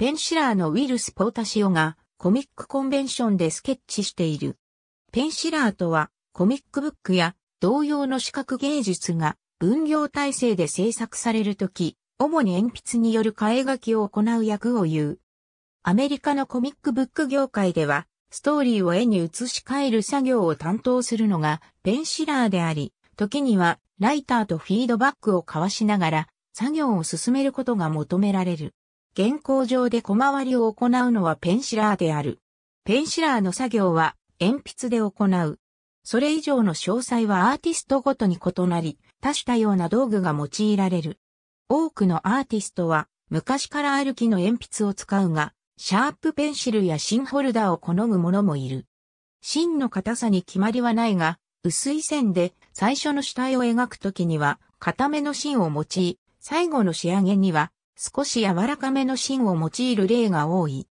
ペンシラーのウィルス・ポータシオがコミックコンベンションでスケッチしている。ペンシラーとはコミックブックや同様の視覚芸術が分業体制で制作されるとき、主に鉛筆による替え書きを行う役を言う。アメリカのコミックブック業界では、ストーリーを絵に移し替える作業を担当するのがペンシラーであり、時にはライターとフィードバックを交わしながら作業を進めることが求められる。現行上で小回りを行うのはペンシラーである。ペンシラーの作業は鉛筆で行う。それ以上の詳細はアーティストごとに異なり、多種多様な道具が用いられる。多くのアーティストは昔からある木の鉛筆を使うが、シャープペンシルや芯ホルダーを好む者もいる。芯の硬さに決まりはないが、薄い線で最初の主体を描くときには、固めの芯を用い、最後の仕上げには少し柔らかめの芯を用いる例が多い。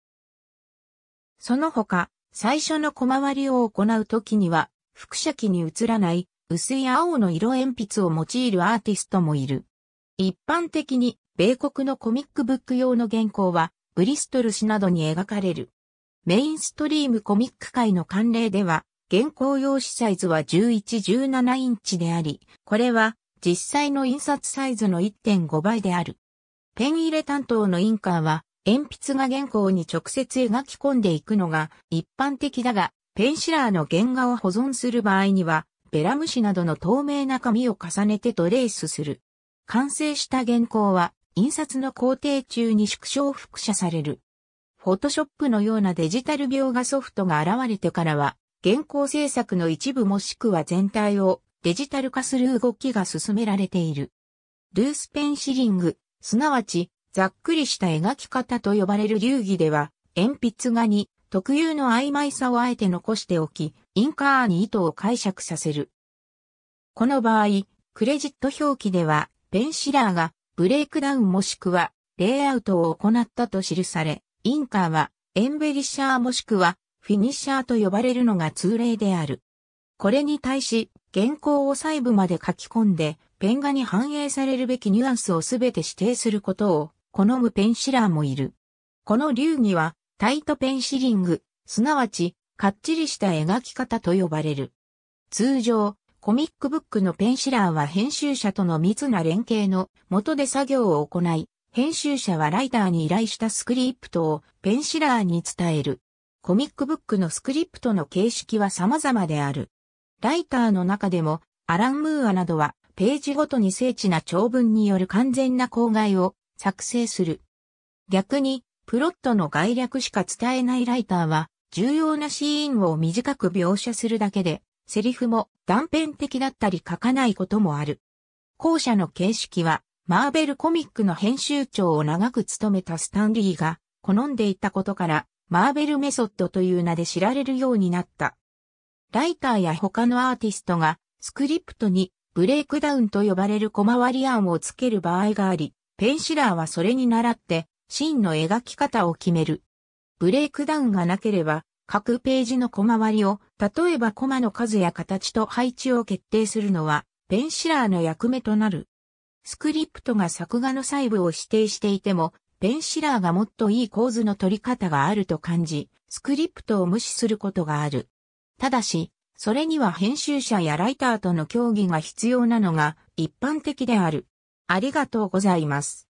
その他、最初の小回りを行うときには、複写機に映らない薄い青の色鉛筆を用いるアーティストもいる。一般的に、米国のコミックブック用の原稿は、ブリストル氏などに描かれる。メインストリームコミック界の慣例では、原稿用紙サイズは11-17インチであり、これは実際の印刷サイズの1.5倍である。ペン入れ担当のインカーは、鉛筆が原稿に直接描き込んでいくのが一般的だが、ペンシラーの原画を保存する場合には、ベラム紙などの透明な紙を重ねてトレースする。完成した原稿は、印刷の工程中に縮小複写される。フォトショップのようなデジタル描画ソフトが現れてからは、原稿制作の一部もしくは全体をデジタル化する動きが進められている。ルースペンシリングすなわち、ざっくりした描き方と呼ばれる流儀では、鉛筆画に特有の曖昧さをあえて残しておき、インカーに意図を解釈させる。この場合、クレジット表記では、ペンシラーがブレイクダウンもしくはレイアウトを行ったと記され、インカーはエンベリッシャーもしくはフィニッシャーと呼ばれるのが通例である。これに対し、原稿を細部まで書き込んで、ペン画に反映されるべきニュアンスをすべて指定することを好むペンシラーもいる。この流儀はタイトペンシリング、すなわちかっちりした描き方と呼ばれる。通常、コミックブックのペンシラーは編集者との密な連携のもとで作業を行い、編集者はライターに依頼したスクリプトをペンシラーに伝える。コミックブックのスクリプトの形式は様々である。ライターの中でも、アラン・ムーアなどは、ページごとに精緻な長文による完全な公害を作成する。逆に、プロットの概略しか伝えないライターは、重要なシーンを短く描写するだけで、セリフも断片的だったり書かないこともある。後者の形式は、マーベルコミックの編集長を長く務めたスタンリーが好んでいたことから、マーベルメソッドという名で知られるようになった。ライターや他のアーティストがスクリプトにブレイクダウンと呼ばれる小回り案をつける場合があり、ペンシラーはそれに倣って、芯の描き方を決める。ブレイクダウンがなければ、各ページの小回りを、例えばコマの数や形と配置を決定するのは、ペンシラーの役目となる。スクリプトが作画の細部を指定していても、ペンシラーがもっといい構図の取り方があると感じ、スクリプトを無視することがある。ただし、それには編集者やライターとの協議が必要なのが一般的である。ありがとうございます。